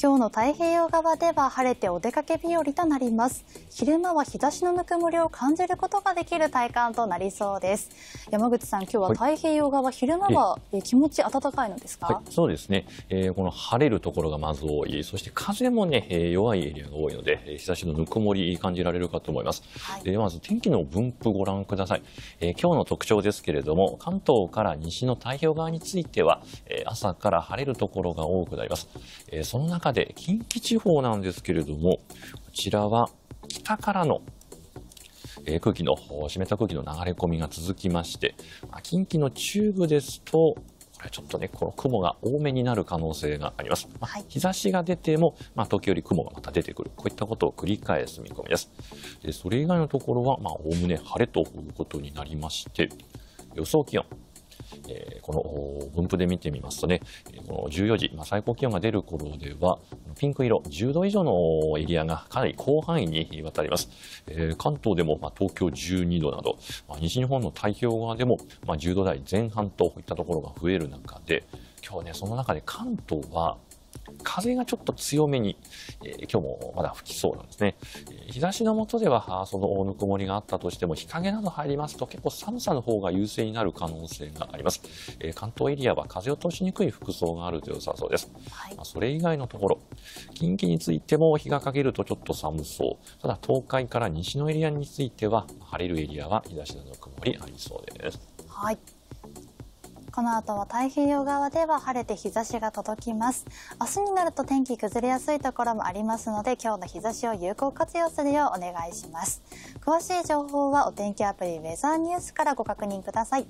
今日の太平洋側では晴れてお出かけ日和となります昼間は日差しのぬくもりを感じることができる体感となりそうです山口さん今日は太平洋側、はい、昼間は気持ち暖かいのですか、はい、そうですね、えー、この晴れるところがまず多いそして風もね、えー、弱いエリアが多いので日差しのぬくもり感じられるかと思います、はい、でまず天気の分布ご覧ください、えー、今日の特徴ですけれども関東から西の太平洋側については、え朝から晴れるところが多くなります、えその中で近畿地方なんですけれども、こちらは北からのえ空気の、湿った空気の流れ込みが続きまして、ま近畿の中部ですと、これちょっとね、この雲が多めになる可能性があります。まあ、日差しが出ても、まあ、時折雲がまた出てくる。こういったことを繰り返す見込みです。でそれ以外のところは、まあ、おおむね晴れということになりまして、予想気温。えー、この分布で見てみますとね、この14時、まあ、最高気温が出る頃では、ピンク色、10度以上のエリアがかなり広範囲にわたります。えー、関東でも、まあ、東京12度など、まあ、西日本の太平洋側でも、まあ、10度台前半といったところが増える中で、今日ね、その中で関東は風がちょっと強めに、えー、今日もまだ吹きそうなんですね。え日差しの下では、そのぬくもりがあったとしても、日陰など入りますと結構寒さの方が優勢になる可能性があります。えー、関東エリアは風を通しにくい服装があると良さそうです。はい、まあ、それ以外のところ、近畿についても日が陰るとちょっと寒そう。ただ東海から西のエリアについては、晴れるエリアは日差しのぬくもりありそうです。はい。この後は太平洋側では晴れて日差しが届きます。明日になると天気崩れやすいところもありますので、今日の日差しを有効活用するようお願いします。詳しい情報はお天気アプリウェザーニュースからご確認ください。